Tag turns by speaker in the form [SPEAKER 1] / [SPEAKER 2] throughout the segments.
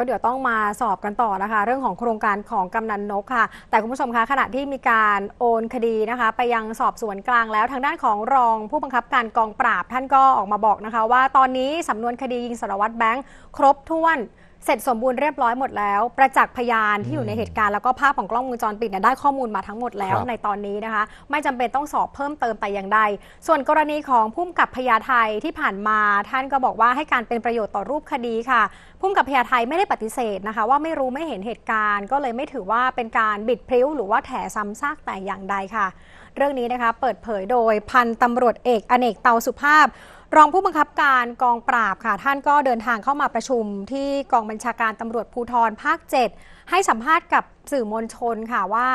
[SPEAKER 1] ก็เดี๋ยวต้องมาสอบกันต่อนะคะ เรื่องของโครงการของกำนันนกค่ะ แต่คุณผู้ชมคะขณะที่มีการโอนคดีนะคะ ไปยังสอบสวนกลางแล้วทางด้านของรองผู้บังคับการกองปราบท่านก็ออกมาบอกนะคะว่าตอนนี้สำนวนคดียิงสารวัตรแบงค์ครบถ้วนเสร็จสมบูรณ์เรียบร้อยหมดแล้ว ประจักษ์พยานที่อยู่ในเหตุการณ์ แล้วก็ภาพของกล้องวงจรปิดเนี่ยได้ข้อมูลมาทั้งหมดแล้วในตอนนี้นะคะ ไม่จำเป็นต้องสอบเพิ่มเติมแต่อย่างใด ส่วนกรณีของ พุ่มกับพยาไทยที่ผ่านมาท่านก็บอกว่าให้การเป็นประโยชน์ต่อรูปคดีค่ะพุ่มกับพยาไทยไม่ได้ปฏิเสธนะคะว่าไม่รู้ไม่เห็นเหตุการณ์ก็เลยไม่ถือว่าเป็นการบิดพริ้วหรือว่าแถซ้ำซากแต่อย่างใดค่ะ เรื่องนี้นะคะเปิดเผยโดยพันตำรวจเอกอเนกเตาสุภาพรองผู้บังคับการกองปราบค่ะท่านก็เดินทางเข้ามาประชุมที่กองบัญชาการตำรวจภูธรภาค 7 ให้สัมภาษณ์กับสื่อมวลชนค่ะว่า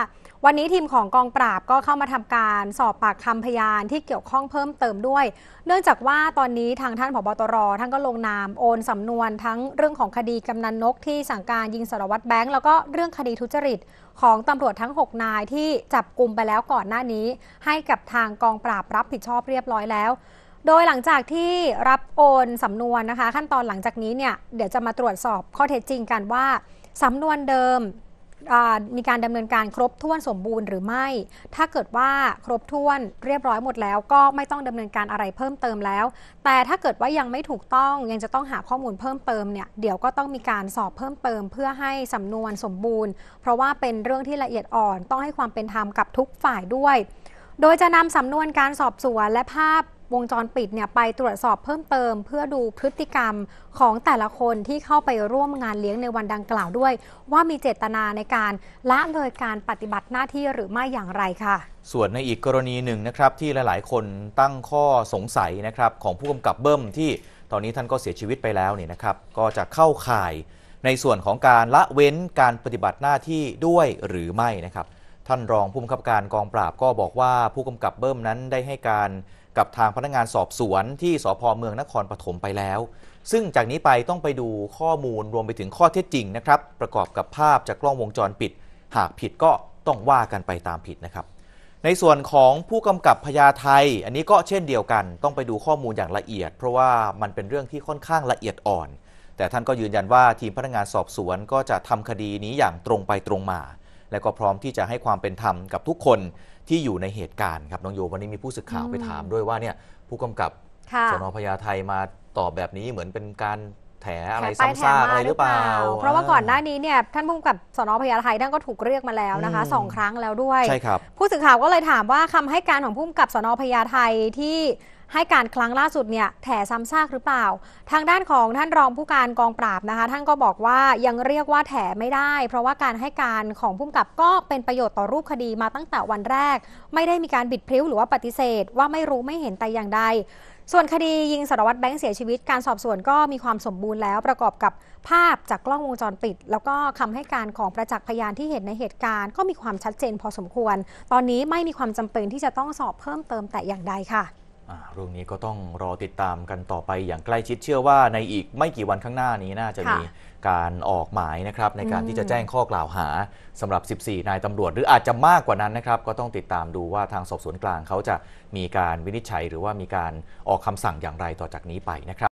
[SPEAKER 1] วันนี้ทีมของกองปราบก็เข้ามาทำการสอบปากคำพยานที่เกี่ยวข้องเพิ่มเติมด้วย เนื่องจากว่าตอนนี้ทางท่านผบตรท่านก็ลงนามโอนสำนวนทั้งเรื่องของคดีกำนันนกที่สั่งการยิงสารวัตรแบงค์แล้วก็เรื่องคดีทุจริตของตำรวจทั้ง6นายที่จับกลุ่มไปแล้วก่อนหน้านี้ให้กับทางกองปราบรับผิดชอบเรียบร้อยแล้วโดยหลังจากที่รับโอนสำนวนนะคะขั้นตอนหลังจากนี้เนี่ยเดี๋ยวจะมาตรวจสอบข้อเท็จจริงกันว่าสำนวนเดิมมีการดำเนินการครบถ้วนสมบูรณ์หรือไม่ ถ้าเกิดว่าครบถ้วนเรียบร้อยหมดแล้วก็ไม่ต้องดำเนินการอะไรเพิ่มเติมแล้ว แต่ถ้าเกิดว่ายังไม่ถูกต้องยังจะต้องหาข้อมูลเพิ่มเติมเนี่ยเดี๋ยวก็ต้องมีการสอบเพิ่มเติม เพื่อให้สำนวนสมบูรณ์ เพราะว่าเป็นเรื่องที่ละเอียดอ่อนต้องให้ความเป็นธรรมกับทุกฝ่ายด้วย โดยจะนำสำนวนการสอบสวนและภาพวงจรปิดเนี่ยไปตรวจสอบเพิ่มเติม เพื่อดูพฤติกรรมของแต่ละคนที่เข้าไปร่วมงานเลี้ยงในวันดังกล่าวด้วย ว่ามีเจตนาในการละเลยการปฏิบัติหน้าที่หรือไม่อย่างไรค่ะ
[SPEAKER 2] ส่วนในอีกกรณีหนึ่งนะครับที่หลายๆคนตั้งข้อสงสัยนะครับของผู้กำกับเบิ้มที่ตอนนี้ท่านก็เสียชีวิตไปแล้วเนี่ยนะครับก็จะเข้าข่ายในส่วนของการละเว้นการปฏิบัติหน้าที่ด้วยหรือไม่นะครับท่านรองผู้บังคับการกองปราบก็บอกว่าผู้กำกับเบิ้มนั้นได้ให้การกับทางพนักงานสอบสวนที่สพเมืองนครปฐมไปแล้ว ซึ่งจากนี้ไปต้องไปดูข้อมูลรวมไปถึงข้อเท็จจริงนะครับ ประกอบกับภาพจากกล้องวงจรปิด หากผิดก็ต้องว่ากันไปตามผิดนะครับ ในส่วนของผู้กำกับพญาไทอันนี้ก็เช่นเดียวกัน ต้องไปดูข้อมูลอย่างละเอียด เพราะว่ามันเป็นเรื่องที่ค่อนข้างละเอียดอ่อน แต่ท่านก็ยืนยันว่าทีมพนักงานสอบสวนก็จะทำคดีนี้อย่างตรงไปตรงมา และก็พร้อมที่จะให้ความเป็นธรรมกับทุกคนที่อยู่ในเหตุการณ์ครับน้องโยวันนี้มีผู้สื่อข่าวไปถามด้วยว่าเนี่ยผู้กำกับสนพญาไทมาตอบแบบนี้เหมือนเป็นการแถอะไรซ้ำซากอะไรหรือเปล่าเพราะว่าก่อนหน้
[SPEAKER 1] านี้เนี่ยท่านผู้กำกับสนพญาไทท่านก็ถูกเรียกมาแล้วนะคะสองครั้งแล้วด้วยใช่ครับผู้สื่อข่าวก็เลยถามว่าคำให้การของผู้กำกับสนพญาไทที่ให้การครั้งล่าสุดเนี่ยแถซ้ำซากหรือเปล่า ทางด้านของท่านรองผู้การกองปราบนะคะท่านก็บอกว่ายังเรียกว่าแถไม่ได้ เพราะว่าการให้การของผู้กับก็เป็นประโยชน์ต่อรูปคดีมาตั้งแต่วันแรก ไม่ได้มีการบิดพริ้วหรือว่าปฏิเสธว่าไม่รู้ไม่เห็นแต่อย่างใด ส่วนคดียิงสารวัตรแบงค์เสียชีวิตการสอบสวนก็มีความสมบูรณ์แล้วประกอบกับภาพจากกล้องวงจรปิด แล้วก็คำให้การของประจักษ์พยานที่เห็นในเหตุการณ์ ก็มีความชัดเจนพอสมควร ตอนนี้ไม่มีความจำเป็นที่จะต้องสอบเพิ่มเติมแต่อย่างใดค่ะ
[SPEAKER 2] เรื่องนี้ก็ต้องรอติดตามกันต่อไปอย่างใกล้ชิดเชื่อว่าในอีกไม่กี่วันข้างหน้านี้น่าจะมีการออกหมายนะครับในการที่จะแจ้งข้อกล่าวหาสำหรับ 14 นายตำรวจ หรืออาจจะมากกว่านั้นนะครับ ก็ต้องติดตามดูว่าทางสอบสวนกลางเขาจะมีการวินิจฉัย หรือว่ามีการออกคำสั่งอย่างไรต่อจากนี้ไปนะครับ